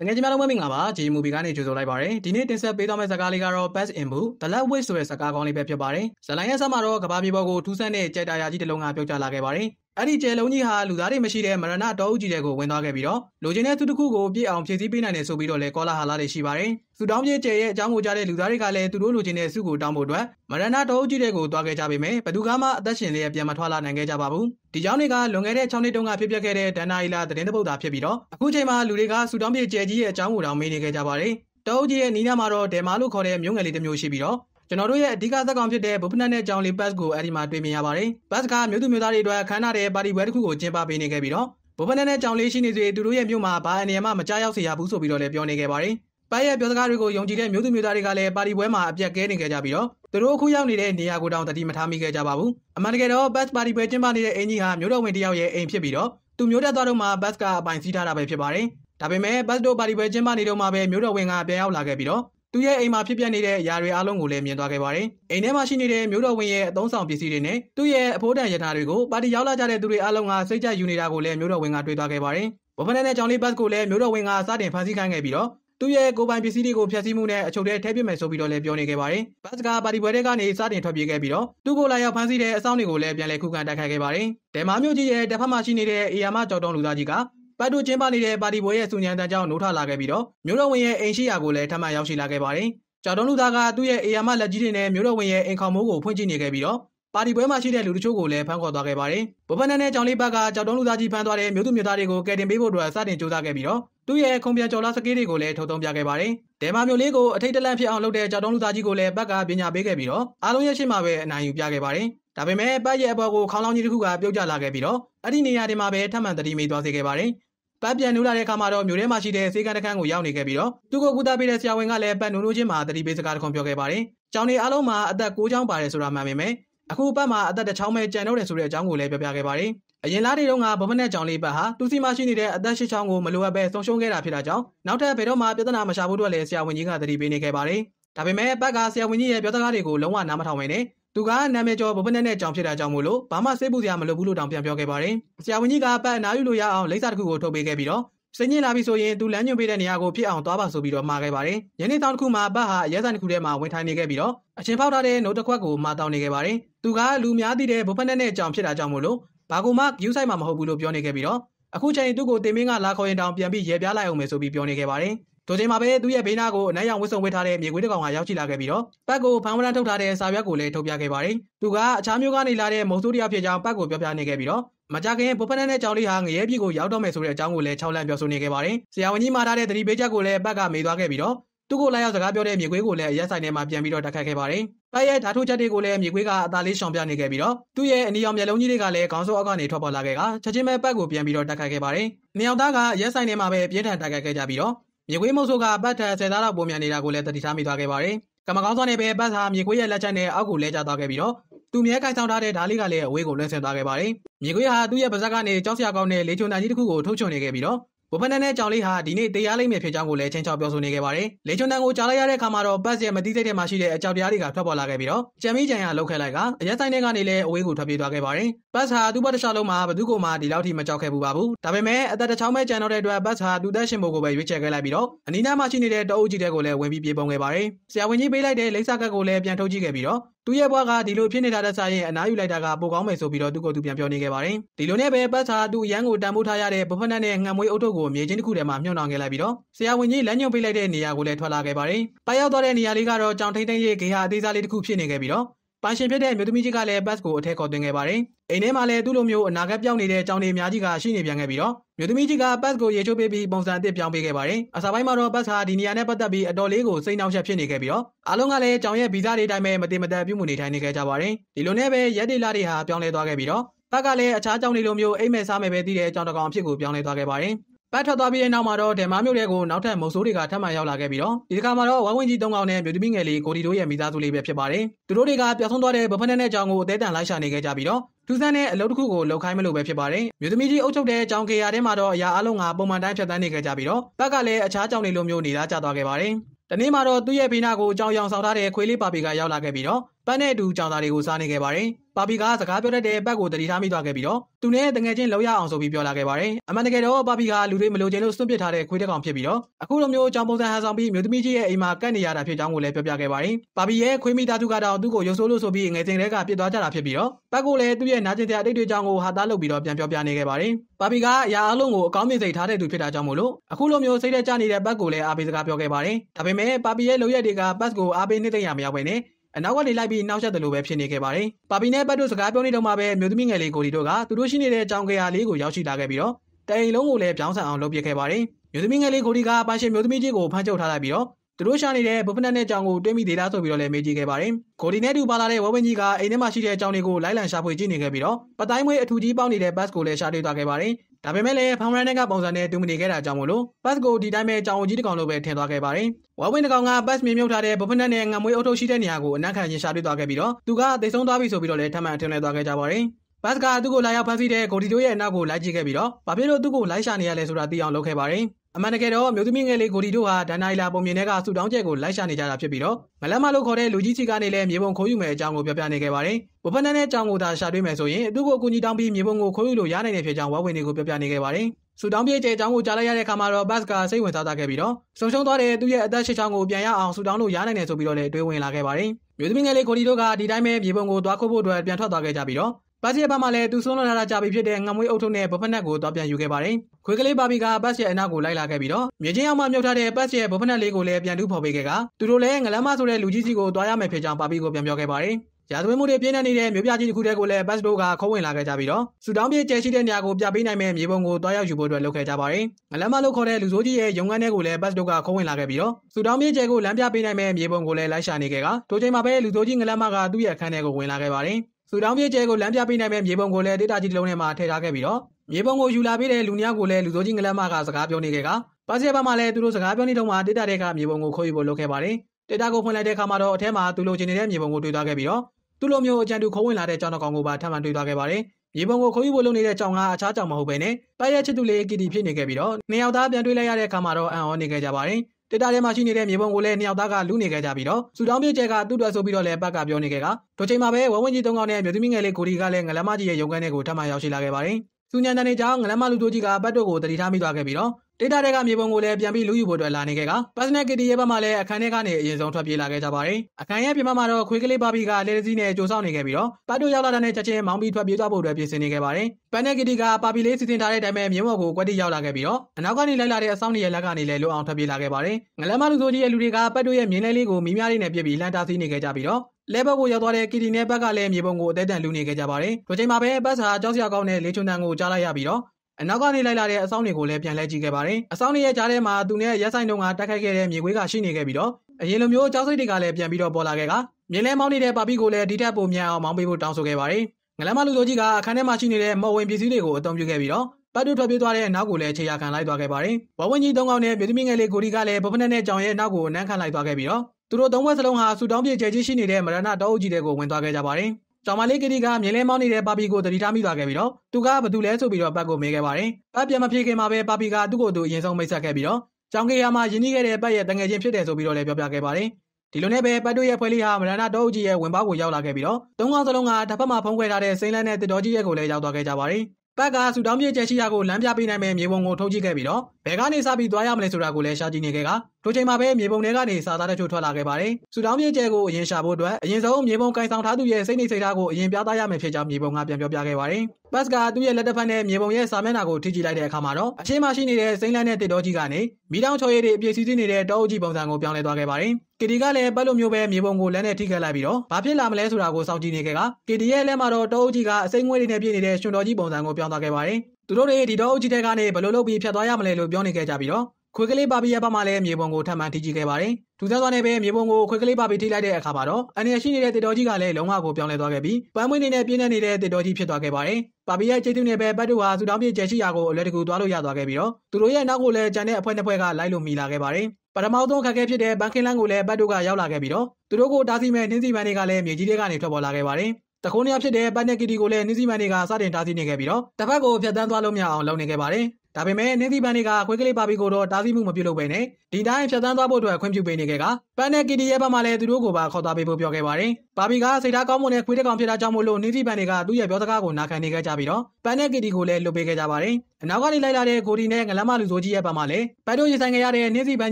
တကယ်ကြီးများလုံးမင်္ဂလာပါ J Movie ကနေကြိုဆိုလိုက်ပါရစေဒီနေ့တင်ဆက်ပေးသွားမယ့်ဇာတ်ကားလေးကတော့ Best in Blue The Last Wish ဆိုတဲ့ဇာတ်ကားကောင်းလေးပဲဖြစ်ပါတယ်ဇာတ်လမ်းရဲ့ဆက်မှာတော့ကဘာပြေပေါ်ကိုထူးဆန်းတဲ့ကြိုက်တာရာကြီးတစ်လုံးကပြောက်ကျလာခဲ့ပါတယ်အဲ့ဒီကျဲလုံးကြီးဟာလူသားတွေမရှိတဲ့မရဏတောအုပ်ကြီးတွေကိုဝင်သွားခဲ့ပြီးတော့လူချင်းတဲ့သူတစ်ခုကိုပြည့်အောင်ဖြည့်ဆည်းပေးနိုင်တယ်ဆိုပြီးတော့လဲကောလာဟာလာတွေရှိပါတယ်။သူတောင်းပြေကျဲရဲ့အကြောင်းကိုကြားတဲ့လူသားတွေကလည်းသူတို့လူချင်းတဲ့စုကိုတောင်းဖို့အတွက်မရဏတောအုပ်ကြီးတွေကိုသွားခဲ့ကြပေမဲ့ဘသူကမှအသက်ရှင်လျက်ပြန်မထွက်လာနိုင်ခဲ့ကြပါဘူး။ဒီကြောင့်တွေကလွန်ခဲ့တဲ့6နှစ်တုန်းကဖြစ်ပျက်ခဲ့တဲ့ဒဏ္ဍာရီလာသတင်းသပုတ်တာဖြစ်ပြီးတော့အခုချိန်မှာလူတွေကသူတောင်းပြေကျဲကြီးရဲ့အကြောင်းကိုတောင်းမေးနေခဲ့ကြပါတယ်။တောအုပ်ကြီးရဲ့နီးနားမှာတော့ဒေမာလို့ခေါ်တဲ့မျိုးငယ်လေးတစ်မျိုးရှိပြီးတော့ကျွန်တော်တို့ရဲ့အဓိကသက်ကောင်ဖြစ်တဲ့ဘုပ္ပနတ်နဲ့ကြောင်လီပတ်ကိုအဲဒီမှာတွေ့မြင်ရပါတယ်။ပတ်ကမြို့သူမြို့သားတွေအတွက်ခမ်းနားတဲ့ပါတီပွဲတစ်ခုကိုကျင်းပပေးနေခဲ့ပြီးတော့ဘုပ္ပနတ်နဲ့ကြောင်လီရှိနေစေသူတို့ရဲ့မြို့မှာဘာအနေမှမကြောက်ရောက်စေရဘူးဆိုပြီးတော့လည်းပြောနေခဲ့ပါတယ်။ပတ်ရဲ့ပြောစကားတွေကိုယုံကြည်တဲ့မြို့သူမြို့သားတွေကလည်းပါတီပွဲမှာအပြတ်ကဲနေခဲ့ကြပြီးတော့သူတို့အခုရောက်နေတဲ့နေရာကိုတောင်တတိမထားမိခဲ့ကြပါဘူး။အမှန်တကယ်တော့ပတ်ပါတီပွဲကျင်းပနေတဲ့အင်ကြီးဟာမြို့တော်ဝင်တယောက်ရဲ့အိမ်ဖြစ်ပြီးတော့သူမျိုးတက်သွားတော့မှဘတ်ကအပိုင်စီးထားတာပဲဖြစ်ပါတယ်။ဒါပေမဲ့ဘတ်တို့ပါတီပွဲကျင်းပနေတော့မှပဲမြို့တော်ဝင်ကပြန်ရောက်လာခဲ့ပြီးတော့သူရဲ့အိမ်မှာဖြစ်ပျက်နေတဲ့အရာတွေအားလုံးကိုလည်းမြင်သွားခဲ့ပါတယ်။အိမ်ထဲမှာရှိနေတဲ့မျိုးတော်ဝင်ရဲ့အသုံးဆောင်ပစ္စည်းတွေနဲ့သူ့ရဲ့အဖိုးတန်ရထားတွေကိုပါတီရောက်လာကြတဲ့သူတွေအားလုံးကစိတ်ကြယူနေတာကိုလည်းမျိုးတော်ဝင်ကတွေ့သွားခဲ့ပါတယ်။ဝဖနဲ့နဲ့ကြောင်လေးဘတ်ကိုလည်းမျိုးတော်ဝင်ကစတင်ဖမ်းဆီးခိုင်းခဲ့ပြီးတော့သူရဲ့ကိုပိုင်ပစ္စည်းတွေကိုဖျက်ဆီးမှုနဲ့အချုပ်ထဲထည့်ပစ်မယ်ဆိုပြီးတော့လည်းပြောနေခဲ့ပါတယ်။ဘတ်ကပါတီပွဲတွေကနေစတင်ထွက်ပြေးခဲ့ပြီးတော့သူ့ကိုလာရောက်ဖမ်းဆီးတဲ့အဆောင်တွေကိုလည်းပြန်လည်ခုခံတိုက်ခိုက်ခဲ့ပါတယ်။ဒဲမာမျိုးကြီးရဲ့တစ်ဖက်မှာရှိနေတဲ့အေယာမကြောက်တုံးလူသားကြီးကပတ်တူကျင်းပနေတဲ့ပါတီပွဲရဲ့စုညံတန်ကြောင့်နိုးထလာခဲ့ပြီးတော့မြို့တော်ဝင်ရဲ့အိမ်ရှိရာကိုလည်းထပ်မံရောက်ရှိလာခဲ့ပါတယ်။ကြောက်တုံးလူသားကသူ့ရဲ့အေယာမလက်ကြီးတွေနဲ့မြို့တော်ဝင်ရဲ့အိမ်ခေါင်မိုးကိုဖွင့်ကြည့်နေခဲ့ပြီးတော့ပါတီပွဲမှာရှိတဲ့လူတချို့ကိုလည်းဖမ်းခေါ်သွားခဲ့ပါတယ်။ဘဘနန်နဲ့ကြောင်လေးဘက်ကကြောက်တုံးလူသားကြီးဖမ်းသွားတဲ့မြို့သူမြို့သားတွေကိုကယ်တင်ပေးဖို့အတွက်စတင်ကြိုးစားခဲ့ပြီးတော့သူ့ရဲ့ခုံပြကြော်လာစကေးတွေကိုလည်းထုတ်သုံးပြခဲ့ပါတယ်။ဒဲမာမျိုးလေးကိုအထိတ်တလန့်ဖြစ်အောင်လုပ်တဲ့ကြောက်တုံးလူသားကြီးကိုလည်းဘက်ကပညာပေးခဲ့ပြီးတော့အားလုံးရဲ့ရှေ့မှာပဲအနိုင်ယူပြခဲ့ပါတယ်။ဒါပေမဲ့ပတ်ရဲ့အပေါ်ကိုခေါင်းလောင်းကြီးတစ်ခုကပြုတ်ကျလာခဲ့ပြီးတော့အဲ့ဒီနေရာတွေမှာပဲထပ်မံတတိမိသွားစေခဲ့ပါတယ်။ပတ်ပြန်နူးလာတဲ့အခါမှာတော့မြို့ထဲမှာရှိတဲ့စေကန်တခန်းကိုရောက်နေခဲ့ပြီးတော့သူကိုကူတာပေးတဲ့ဆရာဝန်ကလည်းပတ်နူးနူးချင်းမှာတတိပေးစကားတစ်ခုပြောခဲ့ပါတယ်။ကျောင်းနေအားလုံးမှာအသက်၉ချောင်းပါတယ်ဆိုတာမှန်ပေမဲ့အခုပတ်မှာအသက်တစ်ချောင်းပဲကျန်တော့တယ်ဆိုတဲ့အကြောင်းကိုလည်းပြောပြခဲ့ပါတယ်။အရင်လားတွေတုန်းကဗမနဲ့ကြောင်လေးပတ်ဟာသူစီမရှိနေတဲ့အသက်၈ချောင်းကိုမလိုအပ်ပဲဆုံးရှုံးခဲ့တာဖြစ်တာကြောင့်နောက်ထပ်ဘယ်တော့မှပြဿနာမရှာဖို့အတွက်လည်းဆရာဝန်ကြီးကတတိပေးနေခဲ့ပါတယ်။ဒါပေမဲ့ဘက်ကဆရာဝန်ကြီးရဲ့ပြောစကားတွေကိုလုံးဝနားမထောင်ဘဲနဲ့သူကနာမည်ကျော်ဘဘနဲ့နဲ့ကြောင်ဖြစ်တာကြောင့်မို့လို့ဘာမှစိတ်ပူစရာမလိုဘူးလို့တောင်ပြန်ပြောခဲ့ပါတယ်ဆရာဝန်ကြီးကပတ်အနာယူလို့ရအောင်လိမ့်စာတစ်ခုကိုထုတ်ပေးခဲ့ပြီးတော့စင်ညင်လာပြီဆိုရင်သူလမ်းညွှန်ပေးတဲ့နေရာကိုဖြစ်အောင်သွားပါဆိုပြီးတော့မှာခဲ့ပါတယ်။ယနေ့တောင်တစ်ခုမှာဘတ်ဟာရဲစံတစ်ခုထဲမှာဝင်ထိုင်နေခဲ့ပြီးတော့အချင်းဖောက်ထားတဲ့နိုးတစ်ခွက်ကိုမှာတောင်းနေခဲ့ပါတယ်။သူကလူများသိတဲ့ဘုဖက်နဲ့နဲ့ကြောင်ဖြစ်တာကြောင့်မို့လို့ဘာကူမှဂယူးဆိုင်မှာမဟုတ်ဘူးလို့ပြောနေခဲ့ပြီးတော့အခုချိန်သူ့ကိုတင်မင်းကလာခေါ်ရင်တောင်ပြန်ပြီးရေပြားလိုက်အောင်မယ်ဆိုပြီးပြောနေခဲ့ပါတယ်တို့ချိန်မှာပဲသူ့ရဲ့ဘေးနားကိုအနက်ရောင်ဝတ်စုံဝတ်ထားတဲ့မြေခွေးတစ်ကောင်ကရောက်ရှိလာခဲ့ပြီးတော့ပတ်ကိုဖမ်းဝရမ်းထုတ်ထားတဲ့စာရွက်ကိုလည်းထုတ်ပြခဲ့ပါတယ်။သူကအခြားမျိုးကနေလာတဲ့မုံဆိုးတရားဖြစ်ကြောင်းပတ်ကိုပြောပြနေခဲ့ပြီးတော့မကြခင်ဘုဖနန်နဲ့ကြောင်လေးဟာငရဲပြည်ကိုရောက်တော့မယ်ဆိုတဲ့အကြောင်းကိုလည်း၆လမ်းပြောဆိုနေခဲ့ပါတယ်။ဆရာဝန်ကြီးမှာထားတဲ့သတိပေးချက်ကိုလည်းပတ်ကမေးသွားခဲ့ပြီးတော့သူ့ကိုလာရောက်စကားပြောတဲ့မြေခွေးကိုလည်းရက်ဆိုင်ထဲမှာပြန်ပြီးတော့တိုက်ခတ်ခဲ့ပါတယ်။ပတ်ရဲ့ဓာထုတ်ချက်တွေကိုလည်းမြေခွေးကအသာလေးရှောင်ပြနေခဲ့ပြီးတော့သူ့ရဲ့အနီရောင်မျက်လုံးကြီးတွေကလည်းခေါင်းစိုးအောက်ကနေထွက်ပေါ်လာခဲ့ကချက်ချင်းပဲပတ်ကိုပြန်ပြီးတော့တိုက်ခတ်ခဲ့ပါတယ်။နေအောင်သားကရက်ဆိုင်ထဲမှာပဲပြင်းထန်တိုက်ခတ်ခဲ့ကြပြီးတော့မြေခွေးမုတ်ဆုကဘတ်ထန်ဆယ်သားလောက်ပုံမြန်နေတာကိုလည်းသတိထားမိသွားခဲ့ပါတယ်။ကမကောင်းစွာနဲ့ပဲဘတ်ဟာမြေခွေးရဲ့လက်ချက်နဲ့အောက်ကိုလဲကျသွားခဲ့ပြီးတော့သူမြဲကိုင်ဆောင်ထားတဲ့ဓာလေးကလည်းအဝေးကိုလွှင့်ဆင်းသွားခဲ့ပါတယ်။မြေခွေးဟာသူ့ရဲ့ပါဇက်ကနေကြောက်စရာကောင်းတဲ့လေချုံတန်ကြီးတစ်ခုကိုထုတ်ချွန်နေခဲ့ပြီးတော့ဗိုလ်မှန်တန်တဲ့ကြောင်လေးဟာဒီနေ့တရားလိမ့်မယ်ဖြစ်ကြောင်းကိုလည်းချင်းချောက်ပြောဆိုနေခဲ့ပါတယ်။လေချွန်တန်ကိုကြားလိုက်ရတဲ့အခါမှာတော့ဘတ်ရဲ့မတိစိတ်ထဲမှာရှိတဲ့အကြောက်တရားတွေကထွက်ပေါ်လာခဲ့ပြီးတော့ကြံမိကြံရလောက်ခဲလိုက်ကအရက်ဆိုင်တွေကနေလည်းအဝေးကိုထွက်ပြေးသွားခဲ့ပါတယ်။ဘတ်ဟာသူ့ဘက်တစ်ချောင်းလုံးမှာဘသူ့ကိုမှဒီလောက်ထိမကြောက်ခဲ့ဘူးပါဘူး။ဒါပေမဲ့အသက်တစ်ချောင်းပဲကျန်တော့တဲ့အတွက်ဘတ်ဟာသူ့သက်ရှင်ဖို့ကိုပဲရွေးချယ်ခဲ့လိုက်ပြီးတော့အနီးနားမှာရှိနေတဲ့တအုပ်ကြီးတဲ့ကိုလည်းဝင်ပြီးပြေးပုံခဲ့ပါတယ်။ဆရာဝန်ကြီးပေးလိုက်တဲ့လိမ့်စာကတ်ကိုလည်းပြန်ထုတ်ကြည့်ခဲ့ပြီးတော့သူရဲ့ဘွားကဒီလိုဖြစ်နေတာတက်စားရင်အနားယူလိုက်တာကပိုကောင်းမယ်ဆိုပြီးတော့သူကသူပြန်ပြောနေခဲ့ပါတယ်ဒီလိုနဲ့ပဲပတ်စာသူရန်ကိုတန်ဖိုးထားရတဲ့ဘဖနတ်နဲ့ငံမွေးအုပ်ထုပ်ကိုမြေချင်းတစ်ခုထဲမှာမြှုပ်နှံခဲ့လိုက်ပြီးတော့ဆရာဝန်ကြီးလမ်းညွှန်ပေးလိုက်တဲ့နေရာကိုလည်းထွက်လာခဲ့ပါတယ်ပတ်ရောက်သွားတဲ့နေရာလေးကတော့ကြောင်ထိန်ထိန်လေးဂေဟာအသေးစားလေးတစ်ခုဖြစ်နေခဲ့ပြီးတော့ပိုင်ရှင်ဖြစ်တဲ့မြို့သမီးကြီးကလည်း bus ကိုအထက်ခေါ်သွင်းခဲ့ပါတယ်။အိမ်ထဲမှာလည်းသူ့လိုမျိုးအနာဂတ်ပြောင်းနေတဲ့ကြောင်တွေအများကြီးကရှိနေပြန်ခဲ့ပြီးတော့မြို့သမီးကြီးက bus ကိုရေချိုးပေးပြီးပုံစံအသစ်ပြောင်းပေးခဲ့ပါတယ်။အစားပိုင်းမှာတော့ bus ဟာဒီနေရာနဲ့ပတ်သက်ပြီးအတော်လေးကိုစိတ်နှောင့်ယှက်ဖြစ်နေခဲ့ပြီးတော့အားလုံးကလည်းကြောင်ရဲ့ဗီဇတွေတိုင်းပဲမတင်မတန်ပြုမှုနေထိုင်နေခဲ့ကြပါတယ်။ဒီလိုနဲ့ပဲရက်ဒေလာတွေဟာပြောင်းလဲသွားခဲ့ပြီးတော့ဘက်ကလည်းအခြားကြောင်တွေလိုမျိုးအိမ်မဲ့စားမဲ့ပဲတည်တဲ့အကြောင်းတကောင်အဖြစ်ကိုပြောင်းလဲသွားခဲ့ပါတယ်။ပတ်ထွက်သွားပြီးတဲ့နောက်မှာတော့ဒယ်မာမြို့တဲ့ကိုနောက်ထပ်မုတ်ဆိုးတွေကထပ်မံရောက်လာခဲ့ပြီးတော့ဒီတစ်ခါမှာတော့ဝိုင်းဝန်းကြီး၃កောင်နဲ့မြို့သူမိငယ်လေးကိုဒီတို့ရဲ့မိသားစုလေးပဲဖြစ်ပါတယ်။သူတို့တွေကပျောက်ဆုံးသွားတဲ့ဗဖနဲ့နဲ့ကြောင်ကိုအသေးတန်လိုက်ရှာနေခဲ့ကြပြီးတော့ထူးဆန်းတဲ့အလုပ်တစ်ခုကိုလုပ်ခိုင်းမလို့ပဲဖြစ်ပါတယ်။မြို့သူမိကြီးအုပ်ချုပ်တဲ့ကြောင်ကေယာထဲမှာတော့အရာအလုံးကပုံမှန်တိုင်းဖြတ်တန်းနေခဲ့ကြပြီးတော့ဘက်ကလည်းအခြားကြောင်တွေလိုမျိုးနေသားကျသွားခဲ့ပါတယ်။တနေ့မှာတော့သူ့ရဲ့ဖိနာကိုကြောင်ရောင်ဆောင်ထားတဲ့ခွေးလေးပါပီကရောက်လာခဲ့ပြီးတော့ပန်းနဲ့အတူကြောင်သားတွေကိုစားနေခဲ့ပါတယ်။ပါပီကစကားပြောတတ်တဲ့ဘက်ကိုတတိထားမိသွားခဲ့ပြီးတော့သူနဲ့တငယ်ချင်းလောက်ရအောင်ဆိုပြီးပြောလာခဲ့ပါတယ်။အမှန်တကယ်တော့ပါပီကလူတွေမလိုချင်လို့စွန့်ပစ်ထားတဲ့ခွေးတစ်ကောင်ဖြစ်ပြီးတော့အခုလိုမျိုးကြောင်ပုံစံဟန်ဆောင်ပြီးမြို့သမီးကြီးရဲ့အိမ်မှာကပ်နေရတာဖြစ်ကြောင်းကိုလည်းပြောပြခဲ့ပါတယ်။ပါပီရဲ့ခွေးမိသားစုကတော့သူ့ကိုရုပ်ဆိုးလို့ဆိုပြီးငယ်စဉ်တည်းကပြစ်သွားကြတာဖြစ်ပြီးတော့ဘက်ကလည်းသူ့ရဲ့နာကျင်တဲ့အတိတ်တွေကြောင့်ကိုဟာသားလုပ်ပြီးတော့ပြန်ပြောပြနေခဲ့ပါတယ်။ပါပီကအရာအလုံးကိုအကောင်းမြင်စိတ်ထားတဲ့သူဖြစ်တာကြောင့်မို့လို့အခုလိုမျိုးစိတ်ထဲကျနေတဲ့ဘက်ကိုလည်းအားပေးစကားပြောခဲ့ပါတယ်။ဒါပေမဲ့ပါပီရဲ့လုံရက်တွေကဘက်ကိုအားပေးနှိမ့်သိမ့်ရမရောက်ပဲနဲ့အနောက်ကနေလိုက်ပြီးနောက်ဆက်တယ်လို့ပဲဖြစ်နေခဲ့ပါတယ်။ပါပီနဲ့ပတ်တို့စကားပြောနေတုန်းမှာပဲမျိုးသမီးငယ်လေးကိုဒီတို့ကသူတို့ရှိနေတဲ့အကြောင်းကြာလေးကိုရောက်ရှိလာခဲ့ပြီးတော့တိုင်လုံးကိုလည်းပြောင်းဆန်အောင်လုပ်ပြခဲ့ပါတယ်။မျိုးသမီးငယ်လေးကိုဒီကပါရှင်မျိုးသမီးကြီးကိုဖမ်းချုပ်ထားလိုက်ပြီးတော့သူတို့ရှာနေတဲ့ဘုဖနတ်နဲ့ကြောင်ကိုတွေးမိသေးလားဆိုပြီးတော့လည်းမေးကြည့်ခဲ့ပါတယ်။ကိုဒီနဲ့တူပါလာတဲ့ဝဝင်းကြီးကအိမ်ထဲမှာရှိတဲ့အကြောင်းတွေကိုလိုက်လံရှာဖွေကြည့်နေခဲ့ပြီးတော့ပတိုင်းမွေးအထူကြီးပေါက်နေတဲ့ဘတ်ကိုလည်းရှာတွေ့သွားခဲ့ပါတယ်ဒါပေမဲ့လည်းဖောင်ရန်နဲ့ကပုံစံနဲ့တူမနေခဲ့တာကြောင့်မို့လို့ pass ကိုဒီတိုင်းပဲကြောင်ကြီးတစ်ကောင်လိုပဲထင်သွားခဲ့ပါတယ်။ဝါဝင်းတစ်ကောင်က pass မြေမြုပ်ထားတဲ့ဘဖနက်နဲ့ငမွေးအုပ်ထုပ်ရှိတဲ့နေရာကိုအနက်ခံရင်ရှာတွေ့သွားခဲ့ပြီးတော့သူကတိတ်ဆုံးသွားပြီဆိုပြီးတော့လည်းထပ်မံထင်လဲသွားခဲ့ကြပါတယ်။ဘတ်ကသူ့ကိုလာရောက်ဖမ်းဆီးတဲ့ဂိုဒီတိုရဲ့အနောက်ကိုလိုက်ကြည့်ခဲ့ပြီးတော့ဘာဖြစ်လို့သူ့ကိုလိုက်ရှာနေရလဲဆိုတာသိအောင်လုပ်ခဲ့ပါတယ်။အမှန်တကယ်တော့မြို့သမီးငယ်လေးကိုဒီတို့ဟာဒန်နိုင်လာပုံမြင်တဲ့ကဆူတောင်းချက်ကိုလိုက်ရှာနေကြတာဖြစ်ပြီးတော့မလတ်မလို့ခေါ်တဲ့လူကြီးချီကနေလည်းမြေပုံခိုးယူမယ်အကြောင်းကိုပြောပြနေခဲ့ပါတယ်။ဝဖန်နန်းနဲ့အကြောင်းကိုသာရှာတွေ့မယ်ဆိုရင်သူ့ကိုအကူအညီတောင်းပြီးမြေပုံကိုခိုးယူလို့ရနိုင်တဲ့ဖြစ်ကြောင်းဝါဝင်တွေကိုပြောပြနေခဲ့ပါတယ်။ဆူတောင်းပြေကျဲအကြောင်းကိုကြားလိုက်ရတဲ့အခါမှာတော့ဘတ်ကစိတ်ဝင်စားတာခဲ့ပြီးတော့ဆုံရှုံသွားတဲ့သူ့ရဲ့အသက်ရှစ်ချောင်းကိုပြန်ရအောင်ဆူတောင်းလို့ရနိုင်တယ်ဆိုပြီးတော့လည်းတွေးဝင်လာခဲ့ပါတယ်။မြို့သမီးငယ်လေးကိုဒီတို့ကဒီတိုင်းပဲမြေပုံကိုသွားခိုးဖို့အတွက်ပြန်ထွက်သွားခဲ့ကြပြီးတော့ဘတ်ရဲ့ဘက်မှာလည်းသူဆုံးလွန်လာတာကြာပြီဖြစ်တဲ့ငမွေးအုပ်ထုပ်နဲ့ဘဖနက်ကိုတော့ပြန်ယူခဲ့ပါတယ်။ခွေးကလေးဘာဘီကဘတ်ရဲ့အနောက်ကိုလိုက်လာခဲ့ပြီးတော့မြေချင်းအောင်မှမြုပ်ထားတဲ့ဘတ်ရဲ့ဘဖနက်လေးကိုလည်းပြန်တူးဖော်ပေးခဲ့ကသူတို့လည်းငလမ်းမဆိုတဲ့လူကြီးစီကိုတွားရမယ်ဖြစ်ကြောင်းဘာဘီကိုပြန်ပြောခဲ့ပါတယ်။ရာသွေးမှုတွေပြင်းထန်နေတဲ့မြို့ပြကြီးတစ်ခုတည်းကိုလည်းဘတ်စ်ဘိုးကခုံးဝင်လာခဲ့ကြပြီးတော့ဆူတောင်းပြေကျဲရှိတဲ့နေရာကိုပြပေးနိုင်မဲ့မြေပုံကိုတွားရောက်ယူဖို့အတွက်လုပ်ခဲ့ကြပါတယ်။ငလမ်းမလို့ခေါ်တဲ့လူစိုးကြီးရဲ့ရုံခန်းထဲကိုလည်းဘတ်စ်ဘိုးကခုံးဝင်လာခဲ့ပြီးတော့ဆူတောင်းပြေကျဲကိုလမ်းပြပေးနိုင်မဲ့မြေပုံကိုလည်းလိုက်ရှာနေခဲ့ကထိုချိန်မှာပဲလူစိုးကြီးငလမ်းမကသူ့ရဲ့အခန်းထဲကိုဝင်လာခဲ့ပါတယ်။။ဆူတောင်းပြည့်ကျဲကိုလမ်းပြပေးနိုင်မဲ့မြေပုံကိုလည်းဒေတာကြီးတစ်လုံးထဲမှာထည့်ထားခဲ့ပြီးတော့မြေပုံကိုယူလာပေးတဲ့လူနှစ်ယောက်ကိုလည်းလူစိုးကြီးငလမ်းမကစကားပြောနေခဲ့ကပါစီယာဘတ်မှလည်းသူတို့စကားပြောနေတုန်းမှာဒေတာတွေကမြေပုံကိုခိုးယူဖို့လုပ်ခဲ့ပါတယ်။ဒေတာကိုဖွင့်လိုက်တဲ့အခါမှာတော့အထက်မှာသူလိုချင်နေတဲ့မြေပုံကိုတွေ့သွားခဲ့ပြီးတော့သူလိုမျိုးအကြံတူခိုးဝင်လာတဲ့ကြောင်တော်ကောင်ကိုပါထပ်မံတွေ့သွားခဲ့ပါတယ်။မြေပုံကိုခိုးယူဖို့လုပ်နေတဲ့ကြောင်ကအခြားကြောင်မဟုတ်ဘဲနဲ့ပယက်ချစ်သူလေးကီတီဖြစ်နေခဲ့ပြီးတော့နှစ်ယောက်သားပြန်တွေ့လိုက်ရတဲ့အခါမှာတော့အံ့ဩနေခဲ့ကြပါတယ်။ဒေတာထဲမှာရှိနေတဲ့မြေပုံကိုလည်းနှစ်ယောက်သားကလူနေခဲ့ကြပြီးတော့စူတောင်းပြကျဲကသူ့အတွက်ဆိုပြီးတော့လည်းပတ်ကပြောနေခဲ့ကတို့ချိန်မှာပဲဝဝင်းကြီးသုံးကောင်နဲ့မြို့သူမိငယ်လေးကိုဒီကလည်းငလမ်းမကြီးရဲ့ရုံကန်းထဲကိုထပ်မံရောက်ရှိလာခဲ့ပါတယ်။စူညန်တန်နေကြောင့်ငလမ်းမလူတို့ကြီးကဘတ်တို့ကိုတတိထားမိသွားခဲ့ပြီးတော့ data တွေကမြေပုံကိုလည်းပြန်ပြီးလူယူဖို့အတွက်လာနေခဲ့က personal KT ရဲ့ဘက်မှာလည်းအခန်းထဲကနေအရင်ဆုံးထွက်ပြေးလာခဲ့ကြပါတယ်အခန်းရဲ့ပြင်ပမှာတော့ခွေးကလေးပါပီကလေတစည်းနဲ့ကြိုးဆောင်နေခဲ့ပြီးတော့ပတ်တို့ရောက်လာတဲ့နဲ့ချက်ချင်းမောင်းပြီးထွက်ပြေးသွားဖို့အတွက်ပြင်ဆင်နေခဲ့ပါတယ်ပန်နက် KT ကပါပီလေးစီစဉ်ထားတဲ့အတိုင်းပဲမြင်းမော်ကိုကွက်တိရောက်လာခဲ့ပြီးတော့အနောက်ကနေလိုက်လာတဲ့အဆောင်ကြီးရဲ့လက်ကနေလည်းလွတ်အောင်ထွက်ပြေးလာခဲ့ပါတယ်ငလမ်းမလူဆိုကြီးရဲ့လူတွေကပတ်တို့ရဲ့မြင်းလေးလေးကိုမိများလေးနဲ့ပြစ်ပြီးလှမ်းတားဆီးနေခဲ့ကြပြီးတော့လဲဘက်ကိုရောက်သွားတဲ့ကီတီနဲ့ဘက်ကလည်းမြေပုံကိုအသက်တန်လူနေခဲ့ကြပါတယ်။ဒီချိန်မှာပဲဘတ်စာကြောက်စရာကောင်းတဲ့လေချုံတန်ကိုကြားလိုက်ရပြီးတော့အနောက်ကနေလိုက်လာတဲ့အဆောင်တွေကိုလည်းပြန်လဲကြည့်ခဲ့ပါတယ်။အဆောင်တွေရဲ့ကြားထဲမှာသူနဲ့ရက်ဆိုင်တုံးကတိုက်ခိုက်ခဲ့တဲ့မြေခွေးကရှိနေခဲ့ပြီးတော့အရင်လိုမျိုးကြောက်စိတ်တွေကလည်းပြန်ပြီးတော့ပေါ်လာခဲ့ကမြေလဲမောင်းနေတဲ့ပါပီကိုလည်းဒီထက်ပိုမြန်အောင်မောင်းပေးဖို့တောင်းဆိုခဲ့ပါတယ်။ငလမ်းမလူတို့ကြီးကအခန်းထဲမှာရှိနေတဲ့မော်ဝင်ပစ္စည်းတွေကိုအသုံးပြုခဲ့ပြီးတော့ပတ်တို့ထွက်ပြေးသွားတဲ့နောက်ကိုလည်းခြေရာခံလိုက်သွားခဲ့ပါတယ်။ဝဝင်းကြီးသုံးကောင်နဲ့မြေသမီးငယ်လေးကိုရီကလည်းဘဘနဲ့နဲ့ကြောင်ရဲ့နောက်ကိုအနမ်းခံလိုက်သွားခဲ့ပြီးတော့သူတို့သုံးဘက်စလုံးဟာဆူတောင်းပြေကျဲကြီးရှိနေတဲ့မရဏတောအုပ်ကြီးတွေကိုဝင်သွားခဲ့ကြပါတယ်။။တော်မလေးကတိကမြင်လဲမောင်းနေတဲ့ပါပီကိုတတိထားမိသွားခဲ့ပြီးတော့သူကဘာတူလဲဆိုပြီးတော့ပတ်ကိုမေးခဲ့ပါတယ်။ပတ်ပြန်မဖြေခင်မှာပဲပါပီကသူ့ကိုယ်သူအရင်ဆုံးမိတ်ဆက်ခဲ့ပြီးတော့ကြောင်ကေယာမှာယဉ်ကျေးခဲ့တဲ့ပတ်ရဲ့တငယ်ချင်းဖြစ်တယ်ဆိုပြီးတော့လည်းပြောပြခဲ့ပါတယ်။ဒီလိုနဲ့ပဲပတ်တို့ရဲ့ဖွဲလေးဟာမရဏတော်ဦးကြီးရဲ့ဝင်ပေါက်ကိုရောက်လာခဲ့ပြီးတော့သုံးကောင်စလုံးကတစ်ဖက်မှာဖုံးခွဲထားတဲ့စိမ့်လန်းနဲ့တစ်တော်ကြီးရဲ့ကိုလည်းရောက်သွားခဲ့ကြပါတယ်ပတ်ကဆူတောင်းပြေချက်ရှိရာကိုလမ်းပြပေးနိုင်မဲ့မြေပုံကိုထုတ်ကြည့်ခဲ့ပြီးတော့ဘယ်ကနေစပြီးသွားရမလဲဆိုတာကိုလည်းရှာကြည့်နေခဲ့ကထိုချိန်မှာပဲမြေပုံတွေကနေစာသားတချို့ထွက်လာခဲ့ပါတယ်။ဆူတောင်းပြေချက်ကိုအရင်ရှာဖို့အတွက်အရင်ဆုံးမြေပုံကန်ဆောင်ထားသူရဲ့စိတ်နှိပ်စိတ်ထားကိုအရင်ပြသရမယ်ဖြစ်ကြောင်းမြေပုံကပြန်ပြောပြခဲ့ပါတယ်။ပတ်ကသူ့ရဲ့လက်တစ်ဖက်နဲ့မြေပုံရဲ့စာမျက်နှာကိုထိကြည့်လိုက်တဲ့အခါမှာတော့အရှင်းမရှိနေတဲ့စိမ့်လန်းတဲ့တစ်တော်ကြီးကနေမိတောင်ချော်ရည်တွေအပြည့်စည်နေတဲ့တောအုပ်ကြီးပုံစံကိုပြောင်းလဲသွားခဲ့ပါတယ်။ KD ကလည်းပတ်လိုမျိုးပဲမြေပုံကိုလမ်းနဲ့ထိခတ်လိုက်ပြီးတော့ဘာဖြစ်လာမလဲဆိုတာကိုစောင့်ကြည့်နေခဲ့က KD ရဲ့လက်မှာတော့တောအုပ်ကြီးကအစိမ့်ငွေတွေနဲ့ပြည့်နေတဲ့ရှင်တော်ကြီးပုံစံကိုပြောင်းသွားခဲ့ပါတယ်။သူတို့တွေဒီတောအုပ်ကြီးတဲ့ကနေဘယ်လိုလုပ်ပြီးဖြတ်သွားရမလဲလို့ပြောနေခဲ့ကြပြီးတော့ခွေကလေးပါပီရဲ့ဘက်မှာလည်းမြေပုံကိုထပ်မံထိကြည့်ခဲ့ပါတယ်။ထူးဆန်းစွာနဲ့ပဲမြေပုံကိုခွေကလေးပါပီထိလိုက်တဲ့အခါမှာတော့အနေရရှိနေတဲ့တေတော်ကြီးကလည်းလုံးဝကိုပြောင်းလဲသွားခဲ့ပြီးပန်းမွေးနေတဲ့ပြင်းထန်နေတဲ့တေတော်ကြီးဖြစ်သွားခဲ့ပါတယ်။ပါပီရဲ့ကျေးဇူးနဲ့ပဲပတ်တူဟာဆူတောင်းပြေကျန်ရှိရာကိုအလွယ်တကူသွားလို့ရသွားခဲ့ပြီးတော့သူတို့ရဲ့နောက်ကိုလည်းကျန်တဲ့အဖွဲ့နှစ်ဖွဲ့ကလိုက်လို့မိလာခဲ့ပါတယ်ပထမဆုံးခက်ခဲဖြစ်တဲ့ဘန်ကင်လန်းကိုလည်းပတ်တူကရောက်လာခဲ့ပြီးတော့သူတို့ကိုတားဆီးမဲ့နှင်းစီမန်တွေကလည်းမြေကြီးတွေကနေထွက်ပေါ်လာခဲ့ပါတယ်တကုန်းရဖြစ်တဲ့ပတ်နက်ကီတီကိုလည်းနှင်းစီမန်တွေကစတင်တားဆီးနေခဲ့ပြီးတော့တစ်ဖက်ကိုဖျက်ဆီးသွားလို့မရအောင်လုပ်နေခဲ့ပါတယ်ဒါပေမဲ့နေသီပန်တွေကခွေးကလေးပါပီကိုတော့တားဆီးမှုမပြုလုပ်ပဲနဲ့ဒီတိုင်းဖြတ်သန်းသွားဖို့အတွက်ခွင့်ပြုပေးနေခဲ့ကပန်နဲ့ကီဒီရဲ့ဘက်မှလည်းသူတို့ကိုပါခေါ်သွားပေးဖို့ပြောခဲ့ပါတယ်။ဘာဘီကစိတ်ထားကောင်းမွန်တဲ့ခွေးတစ်ကောင်ဖြစ်တာကြောင့်မို့လို့နေတိပန်တွေကသူ့ရဲ့ပြောစကားကိုနာခံနေခဲ့ကြပြီးတော့ပန်နဲ့ကီတီကိုလည်းလွတ်ပေးခဲ့ကြပါတယ်။အနောက်ကနေလိုက်လာတဲ့ဂိုဒီနဲ့ငလမ်းမလူစိုးကြီးရဲ့ဘက်မှာလည်းပန်တို့ရင်ဆိုင်ခဲ့ရတဲ့နေတိပန်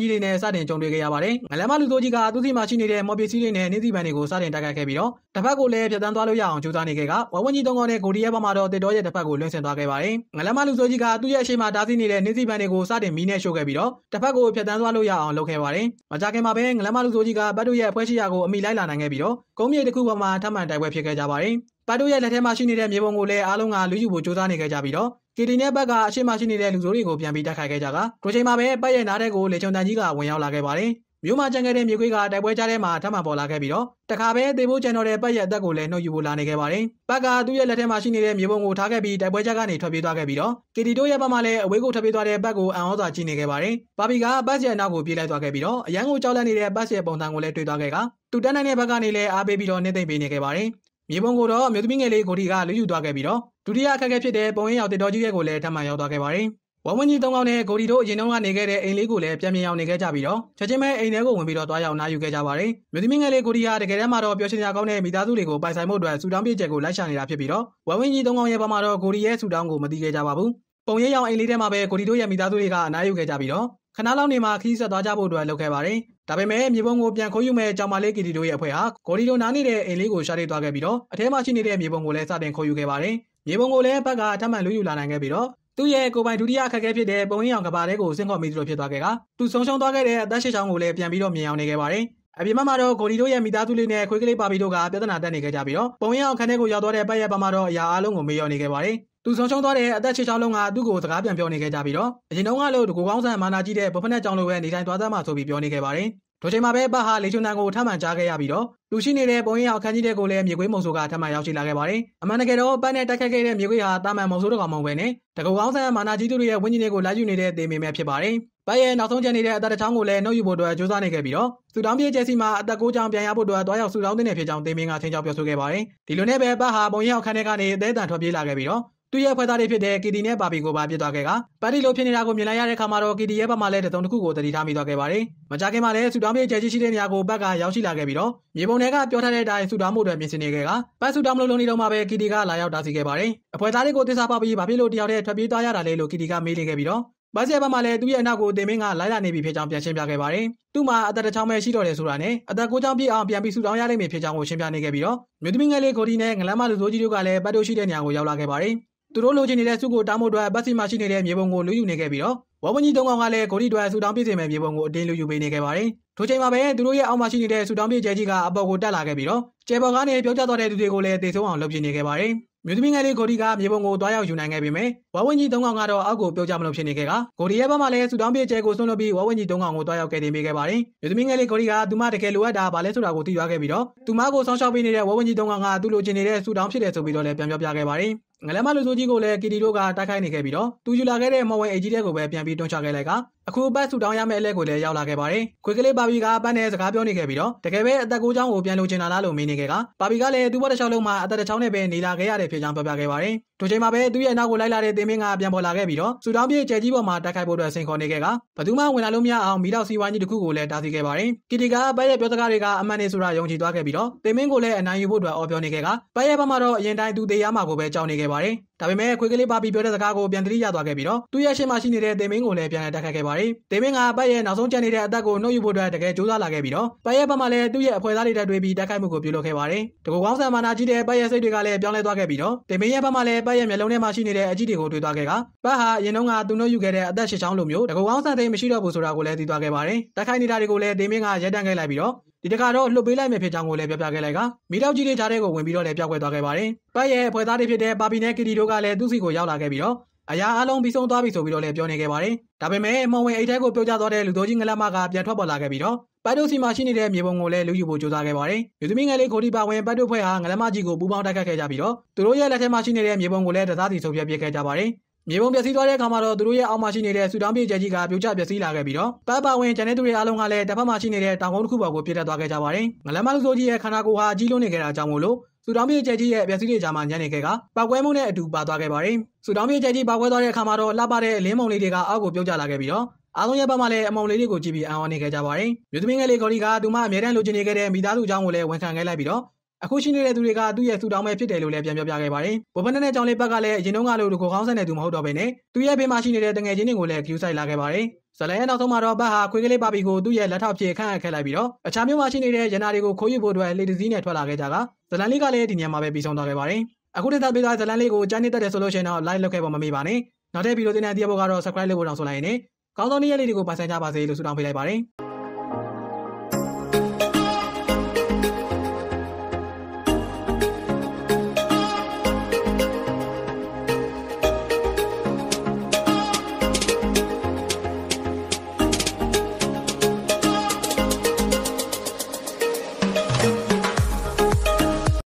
ကြီးတွေနဲ့စတင်ကြုံတွေ့ခဲ့ရပါတယ်။ငလမ်းမလူစိုးကြီးကသူ့စီမှာရှိနေတဲ့မော်ပစ္စည်းတွေနဲ့နေတိပန်တွေကိုစတင်တိုက်ခိုက်ခဲ့ပြီးတော့တစ်ဖက်ကိုလည်းပြတ်တန်းသွားလို့ရအောင်ကြိုးစားနေခဲ့ကဝဝင်းကြီးတုံးကောင်နဲ့ဂိုဒီရဲ့ဘက်မှာတော့တစ်တော်ရဲ့တစ်ဖက်ကိုလွှင့်ဆင်သွားခဲ့ပါတယ်။ငလမ်းမလူစိုးကြီးကသူ့ရဲ့အရှိမတားဆီးနေတဲ့နေတိပန်တွေကိုစတင်မီးနဲ့ရှို့ခဲ့ပြီးတော့တစ်ဖက်ကိုဖြတ်တန်းသွားလို့ရအောင်လုပ်ခဲ့ပါတယ်။မကြခင်မှာပဲငလမ်းမလူစိုးကြီးကဘတ်တို့ရဲ့အဖွဲရှိရာကိုအမိလိုက်လာနိုင်ခဲ့ပြီးတော့ကုန်းမြေတစ်ခုပေါ်မှာထပ်မံတိုက်ပွဲဖြစ်ခဲ့ကြပါတယ်။ပါတိုရဲ့လက်ထဲမှာရှိနေတဲ့မြေပုံကိုလည်းအားလုံးကလူယူဖို့ကြိုးစားနေခဲ့ကြပြီးတော့ကီတီနဲ့ဘက်ကအရှိမရှိနေတဲ့လူစိုးတွေကိုပြန်ပြီးတိုက်ခိုက်ခဲ့ကြတာ။ဒီချိန်မှာပဲပတ်ရဲ့နားထဲကိုလေချုံတန်ကြီးကဝင်ရောက်လာခဲ့ပါတယ်မြို့မှာကြံခဲ့တဲ့မြေခွေးကတိုက်ပွဲကြားထဲမှာထပ်မံပေါ်လာခဲ့ပြီးတော့တခါပဲသေဖို့ကြံတော်တဲ့ပတ်ရဲ့အသက်ကိုလည်းနှုတ်ယူဖို့လာနေခဲ့ပါတယ်။ပတ်ကသူ့ရဲ့လက်ထဲမှာရှိနေတဲ့မြေပုံကိုထားခဲ့ပြီးတိုက်ပွဲကြားကနေထွက်ပြေးသွားခဲ့ပြီးတော့ကီတီတို့ရဲ့ဘက်မှလည်းအဝေးကိုထွက်ပြေးသွားတဲ့ပတ်ကိုအံ့ဩစွာကြည့်နေခဲ့ပါတယ်။ဘာဘီကပတ်ရဲ့အနောက်ကိုပြေးလိုက်သွားခဲ့ပြီးတော့အရန်ကိုကြောက်လန့်နေတဲ့ပတ်ရဲ့ပုံစံကိုလည်းတွေ့သွားခဲ့ကသူတန်းနိုင်တဲ့ဘက်ကနေလည်းအားပေးပြီးတော့နှိမ့်သိမ့်ပေးနေခဲ့ပါတယ်။မြေပုံကိုတော့မြို့သမီးငယ်လေးကိုဒီကလူယူသွားခဲ့ပြီးတော့ဒုတိယအခက်အခဲဖြစ်တဲ့ပုံရင်းရောက်တဲ့တော်ကြီးရဲ့ကိုလည်းထပ်မံရောက်သွားခဲ့ပါတယ်။ဝမ်ဝင်းကြီးသုံးကောင်နဲ့ကိုဒီတို့အရင်တုန်းကနေခဲ့တဲ့အိမ်လေးကိုလည်းပြန်မြင်အောင်နေခဲ့ကြပြီးတော့ချက်ချင်းပဲအိမ်ထဲကိုဝင်ပြီးတော့တွားရောက်နားယူခဲ့ကြပါတယ်။မြို့သမီးငယ်လေးကိုဒီဟာတကယ်တမ်းမှာတော့ပျော်ရွှင်စရာကောင်းတဲ့မိသားစုတွေကိုပိုင်ဆိုင်မှုအတွက်ဆူတောင်းပြည့်ချက်ကိုလိုက်ရှာနေတာဖြစ်ပြီးတော့ဝမ်ဝင်းကြီးသုံးကောင်ရဲ့ဘက်မှာတော့ကိုဒီရဲ့ဆူတောင်းကိုမသိခဲ့ကြပါဘူး။ပုံရိပ်ရောင်အိမ်လေးထဲမှာပဲကိုဒီတို့ရဲ့မိသားစုတွေကအနားယူခဲ့ကြပြီးတော့ခဏလောက်နေမှာခီးဆက်သွားကြဖို့အတွက်လုပ်ခဲ့ပါတယ်။ဒါပေမဲ့မြေပုံကိုပြန်ခိုးယူမဲ့ကြောင်မလေးကီတီတို့ရဲ့အဖွဲ့ဟာကိုဒီတို့နားနေတဲ့အိမ်လေးကိုရှာတွေ့သွားခဲ့ပြီးတော့အထဲမှာရှိနေတဲ့မြေပုံကိုလည်းစတင်ခိုးယူခဲ့ပါတယ်။မြေပုံကိုလည်းဘက်ကထပ်မံလူယူလာနိုင်ခဲ့ပြီးတော့သူ့ရဲ့ကိုပိုင်ဒုတိယအခက်အခဲဖြစ်တဲ့ပုံရင်းအောင်ကဘာတဲ့ကိုစင့်ခေါ်မိသလိုဖြစ်သွားခဲ့ကသူဆုံးရှုံးသွားခဲ့တဲ့အသက်ရှစ်ချောင်းကိုလည်းပြန်ပြီးတော့မြင်အောင်နေခဲ့ပါတယ်။အပြင်မှာတော့ဂိုလီတို့ရဲ့မိသားစုလေးနဲ့ခွေးကလေးပါပီတို့ကပြဿနာတက်နေခဲ့ကြပြီးတော့ပုံရင်းအောင်ခန်းထဲကိုရောက်သွားတဲ့ပတ်ရက်ပမာတော့အရာအလုံးကိုမေ့လျော့နေခဲ့ပါတယ်။သူဆုံးရှုံးသွားတဲ့အသက်16လုံးကသူ့ကိုစကားပြန်ပြောနေခဲ့ကြပြီးတော့အရင်တုန်းကလို့ဒကိုကောင်းဆန်မာနာကြီးတဲ့ဘဖနဲ့ကြောင်လိုပဲနေတိုင်းသွားသားမှဆိုပြီးပြောနေခဲ့ပါတယ်။တို့ချိန်မှာပဲဘတ်ဟာလေချုံတန်ကိုထပ်မံကြားခဲ့ရပြီးတော့လူရှိနေတဲ့ပုံရိပ်အခန်းကြီးတွေကိုလည်းမြေခွေးမုံဆိုကထပ်မံရောက်ရှိလာခဲ့ပါတယ်။အမှန်တကယ်တော့ဘတ်နဲ့တိုက်ခတ်ခဲ့တဲ့မြေခွေးဟာတာမန်မုံဆိုတကောင်မောင်ပဲနဲ့တကူကောင်းဆန်းမာနာကြီးတို့ရဲ့ဝင်းကြီးတွေကိုလာယူနေတဲ့တေမင်ပဲဖြစ်ပါတယ်။ဘတ်ရဲ့နောက်ဆုံးကျန်နေတဲ့အသက်တစ်ချောင်းကိုလည်းနှုတ်ယူဖို့အတွက်ကြိုးစားနေခဲ့ပြီးတော့သူတောင်းပြေးကျဲစီမှာအသက်ကိုးကြောင်ပြန်ရဖို့အတွက်တွားရောက်ဆူတောင်းတဲ့ဖြစ်ကြောင်းတေမင်ကချင်းချောက်ပြောဆိုခဲ့ပါတယ်။ဒီလိုနဲ့ပဲဘတ်ဟာပုံရိပ်အခန်းထဲကနေအသေးအံထွက်ပြေးလာခဲ့ပြီးတော့သူ့ရဲ့ဖွဲ့သားတွေဖြစ်တဲ့ KD နဲ့ Papi ကိုပါပစ်သွားခဲ့ကပါတီလိုဖြစ်နေတာကိုမြင်လိုက်ရတဲ့အခါမှာတော့ KD ရဲ့ဘက်မှလည်းတစုံတစ်ခုကိုတတိထားမိသွားခဲ့ပါတယ်။မကြခင်မှာလည်းဆူတောင်းပြေကျဲကြီးရှိတဲ့နေရာကိုဘက်ကရောက်ရှိလာခဲ့ပြီးတော့မြေပုံတွေကပြောထားတဲ့အတိုင်းဆူတောင်းမှုတွေပြင်ဆင်နေခဲ့ကပတ်ဆူတောင်းမလို့လုံးနေတော့မှပဲ KD ကလာရောက်တားဆီးခဲ့ပါတယ်။အဖွဲ့သားတွေကိုသစ္စာပေါက်ပြီးဘာဖြစ်လို့တယောက်တည်းထွက်ပြေးသွားရတာလဲလို့ KD ကမေးလင်းခဲ့ပြီးတော့ဘာစီဘာမှလည်းသူ့ရဲ့အနောက်ကိုတင်မင်းကလိုက်လာနေပြီဖြစ်ကြောင်းပြန်ရှင်းပြခဲ့ပါတယ်။သူ့မှာအသက်တစ်ချောင်းပဲရှိတော့တယ်ဆိုတာနဲ့အသက်ကိုးချောင်းပြည့်အောင်ပြန်ပြီးဆူတောင်းရလိမ့်မယ်ဖြစ်ကြောင်းကိုရှင်းပြနေခဲ့ပြီးတော့မြို့သမီးငယ်လေးကိုဒီနဲ့ငလမ်းမလူစိုးကြီးတို့ကလည်းပတ်တို့ရှိတဲ့နေရာကိုရောက်လာခဲ့ပါတယ်။သူတို့လိုချင်နေတဲ့စုကိုတောင်းဖို့အတွက်ဘတ်စီမှာရှိနေတဲ့မြေပုံကိုလူယူနေခဲ့ပြီးတော့ဝဘကြီးတုံးကောင်ကလည်းဂိုရီတွယ်ဆူတောင်းပြည့်စင်မဲ့မြေပုံကိုအတင်းလူယူပေးနေခဲ့ပါတယ်။ထိုချိန်မှာပဲသူတို့ရဲ့အောက်မှာရှိနေတဲ့ဆူတောင်းပြည့်ကျဲကြီးကအပေါ်ကိုတက်လာခဲ့ပြီးတော့ကျဲပေါ်ကနေပြောက်ကျသွားတဲ့သူတွေကိုလည်းတေဆုံးအောင်လှုပ်ပြနေခဲ့ပါတယ်။မြို့သမီးငယ်လေးဂိုရီကမြေပုံကိုတွားရောက်ယူနိုင်ခဲ့ပေမဲ့ဝဝင်းကြီးတုံးကောင်ကတော့အောက်ကိုပြောက်ကျမလို့ဖြစ်နေခဲ့ကဂိုရီရဲ့ဘက်မှာလည်းဆူတောင်းပြည့်ကျဲကိုဆွန့်လွတ်ပြီးဝဝင်းကြီးတုံးကောင်ကိုတွားရောက်ကယ်တင်ပေးခဲ့ပါတယ်။မြို့သမီးငယ်လေးဂိုရီကသူမတကယ်လိုအပ်တာဗာလဲဆိုတာကိုသိရခဲ့ပြီးတော့သူမကိုဆောင်းရှောက်ပေးနေတဲ့ဝဝင်းကြီးတုံးကောင်ကသူ့လိုချင်နေတဲ့ဆူတောင်းဖြစ်တယ်ဆိုပြီးတော့လည်းပြန်ပြောပြခဲ့ပါတယ်။ငလမ်းမလူစုကြီးကိုလည်းကီတီတို့ကတိုက်ခိုက်နေခဲ့ပြီးတော့သူယူလာခဲ့တဲ့မော်ဝဲအကြီးတဲ့ကိုပဲပြန်ပြီးတွန်းချခဲ့လိုက်ကအခုပတ်ဆူတောင်းရမယ့်အလဲကိုလည်းရောက်လာခဲ့ပါတယ်ခွေကလေးပါဘီကပတ်နဲ့စကားပြောနေခဲ့ပြီးတော့တကယ်ပဲအသက်ကိုးချောင်းကိုပြန်လိုချင်တာလားလို့မေးနေခဲ့ကပါဘီကလည်းသူ့ဘက်တစ်ချောင်းလုံးမှာအသက်တစ်ချောင်းနဲ့ပဲနေလာခဲ့ရတဲ့ဖြစ်ကြောင်းပြောပြခဲ့ပါတယ်ထိုချိန်မှာပဲသူ့ရဲ့နောက်ကိုလိုက်လာတဲ့တင်မင်းကပြန်ပေါ်လာခဲ့ပြီးတော့ဆူတောင်းပြေကျဲကြီးပေါ်မှာတိုက်ခိုက်ဖို့အတွက်စင်ခေါ်နေခဲ့ကဘသူမှဝင်လာလို့မရအောင်မိတော့စီဝိုင်းကြီးတစ်ခုကိုလည်းတားဆီးခဲ့ပါတယ်ကီတီကပတ်ရဲ့ပြောစကားတွေကအမှန်နေဆိုတာယုံကြည်သွားခဲ့ပြီးတော့တင်မင်းကိုလည်းအနိုင်ယူဖို့အတွက်အော်ပြောနေခဲ့ကပတ်ရဲ့ဘက်မှာတော့အရင်တိုင်းသူသေးရမှာကိုပဲကြောက်နေခဲ့ပါတယ်ဒါပေမဲ့ခွေးကလေးပါပီပြောတဲ့စကားကိုပြန်သတိရသွားခဲ့ပြီးတော့သူ့ရဲ့ရှေ့မှာရှိနေတဲ့တေမင်းကိုလည်းပြန်လည်တိုက်ခတ်ခဲ့ပါတယ်။တေမင်းကပတ်ရဲ့နောက်ဆုံးကျန်နေတဲ့အသက်ကိုနှုတ်ယူဖို့အတွက်တကယ်ကြိုးစားလာခဲ့ပြီးတော့ပတ်ရဲ့ဘက်မှာလည်းသူ့ရဲ့အဖွဲ့သားတွေတက်တွေ့ပြီးတိုက်ခိုက်မှုကိုပြုလုပ်ခဲ့ပါတယ်။တကူကောင်းဆန်မာနာကြီးတဲ့ပတ်ရဲ့စိတ်တွေကလည်းပြောင်းလဲသွားခဲ့ပြီးတော့တေမင်းရဲ့ဘက်မှာလည်းပတ်ရဲ့မျက်လုံးထဲမှာရှိနေတဲ့အကြည့်တွေကိုတွေ့သွားခဲ့ကပတ်ဟာရင်တုန်းကသူနှုတ်ယူခဲ့တဲ့အသက်ရှစ်ချောင်းလိုမျိုးတကူကောင်းဆန်သိမရှိတော့ဘူးဆိုတာကိုလည်းသိသွားခဲ့ပါတယ်။တိုက်ခိုက်နေတာတွေကိုလည်းတေမင်းကရက်တန့်ခဲ့လိုက်ပြီးတော့ဒီတခါတော့လှုပ်ပေးလိုက်မယ်ဖြစ်ကြောင်းကိုလည်းပြောပြခဲ့လိုက်ကမိတော့ကြီးတွေကြားထဲကိုဝင်ပြီးတော့လည်းပြောက်ွက်သွားခဲ့ပါတယ်။ပတ်ရဲ့ဖွဲ့သားတွေဖြစ်တဲ့ပါပီနဲ့ကီတီတို့ကလည်းသူ့စီကိုရောက်လာခဲ့ပြီးတော့အရာအလုံးပြီးဆုံးသွားပြီဆိုပြီးတော့လည်းပြောနေခဲ့ပါတယ်။ဒါပေမဲ့မောင်ဝင်အိတ်ထဲကိုပြောကြသွားတဲ့လူတို့ကြီးငလမကပြန်ထွက်ပေါ်လာခဲ့ပြီးတော့ပတ်တို့စီမှာရှိနေတဲ့မြေပုံကိုလည်းလူယူဖို့ကြိုးစားခဲ့ပါတယ်။လူသမီးငယ်လေးကိုတီပါဝင်ပတ်တို့ဖွဲ့ဟာငလမကြီးကိုပူးပေါင်းတိုက်ခတ်ခဲ့ကြပြီးတော့သူတို့ရဲ့လက်ထဲမှာရှိနေတဲ့မြေပုံကိုလည်းတစားစီဆုံးဖြတ်ပစ်ခဲ့ကြပါတယ်မြေပုံပျက်စီးသွားတဲ့အခါမှာတော့သူတို့ရဲ့အောက်မှာရှိနေတဲ့ဆူတောင်းပြေကျကြီးကပြိုကျပျက်စီးလာခဲ့ပြီးတော့ပတ်ပါဝင်ကျန်တဲ့သူတွေအားလုံးကလည်းတစ်ဖက်မှာရှိနေတဲ့တောင်ကုန်းတစ်ခုပေါ်ကိုပြည့်တက်သွားခဲ့ကြပါတယ်။ငလမ်းမလူစိုးကြီးရဲ့ခန္ဓာကိုယ်ဟာကြီးလွန်းနေခဲ့တာကြောင့်မို့လို့ဆူတောင်းပြေကျကြီးရဲ့ပျက်စီးနေကြမှာညံ့နေခဲ့ကပောက်ကွဲမှုနဲ့အတူပါသွားခဲ့ပါတယ်။ဆူတောင်းပြေကျကြီးပောက်ကွဲသွားတဲ့အခါမှာတော့လှပတဲ့အလင်းမုံလေးတွေကအောက်ကိုပြုတ်ကျလာခဲ့ပြီးတော့အားလုံးရဲ့ဘက်မှာလည်းအမုံလေးတွေကိုကြည့်ပြီးအံ့ဩနေခဲ့ကြပါတယ်။မြို့သမီးငယ်လေးကိုရီကသူမအမြဲတမ်းလိုချင်နေခဲ့တဲ့မိသားစုအကြောင်းကိုလည်းဝန်ခံခဲ့လိုက်ပြီးတော့အခုရှိနေတဲ့သူတွေကသူ့ရဲ့သူတောင်းပဲဖြစ်တယ်လို့လည်းပြန်ပြောပြခဲ့ပါတယ်။ဝဘနနဲ့ကြောင်လေးဘက်ကလည်းအရင်တုန်းကလိုလူကိုကောင်းဆန်တဲ့သူမဟုတ်တော့ဘဲနဲ့သူ့ရဲ့ဘေးမှာရှိနေတဲ့တငယ်ချင်းတွေကိုလည်းဂယူဆိုင်လာခဲ့ပါတယ်။ဇလန်ရဲ့နောက်ဆုံးမှာတော့ဘတ်ဟာခွေးကလေးပါပီကိုသူ့ရဲ့လက်ထောက်ဖြေခန့်အပ်ခဲ့လိုက်ပြီးတော့အခြားမျိုးမှာရှိနေတဲ့ရနာတွေကိုခိုးယူဖို့အတွက်လေတစည်းနဲ့ထွက်လာခဲ့ကြတာ။ဇလန်လေးကလည်းဒီညမှာပဲပြီးဆုံးသွားခဲ့ပါတယ်။အခုတင်ဆက်ပေးသွားဇလန်လေးကိုကြိုင်းနေတတ်တယ်ဆိုလို့ရှိရင်တော့ like လုပ်ခဲ့ဖို့မမေ့ပါနဲ့။နောက်ထပ်ဗီဒီယိုတင်တဲ့တရားပေါ်ကတော့ subscribe လုပ်ဖို့တောင်းဆိုလိုက်ရင်လည်းကောင်းသောနေ့ရက်လေးတွေကိုပါဆင်ကြပါစေလို့ဆုတောင်းပေးလိုက်ပါတယ်။